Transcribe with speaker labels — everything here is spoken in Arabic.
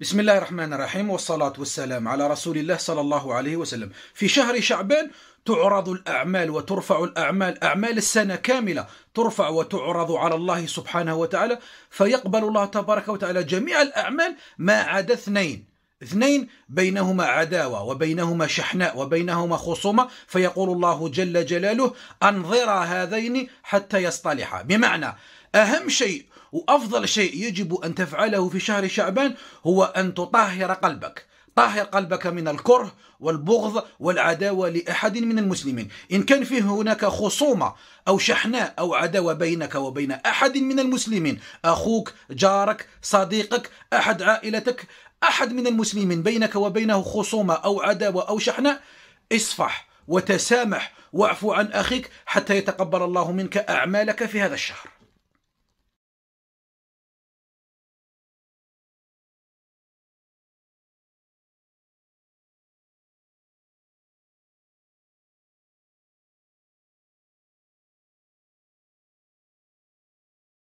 Speaker 1: بسم الله الرحمن الرحيم والصلاة والسلام على رسول الله صلى الله عليه وسلم
Speaker 2: في شهر شعبان تعرض الأعمال وترفع الأعمال أعمال السنة كاملة ترفع وتعرض على الله سبحانه وتعالى فيقبل الله تبارك وتعالى جميع الأعمال ما عدا اثنين اثنين بينهما عداوة وبينهما شحناء وبينهما خصومة فيقول الله جل جلاله أنظر هذين حتى يصطلحا بمعنى أهم شيء وأفضل شيء يجب أن تفعله في شهر شعبان هو أن تطهر قلبك طهر قلبك من الكره والبغض والعداوة لأحد من المسلمين إن كان فيه هناك خصومة أو شحناء أو عداوة بينك وبين أحد من المسلمين أخوك جارك صديقك أحد عائلتك أحد من المسلمين بينك وبينه خصومة أو عداوة أو شحناء
Speaker 3: اصفح وتسامح واعفو عن أخيك حتى يتقبل الله منك أعمالك
Speaker 4: في هذا الشهر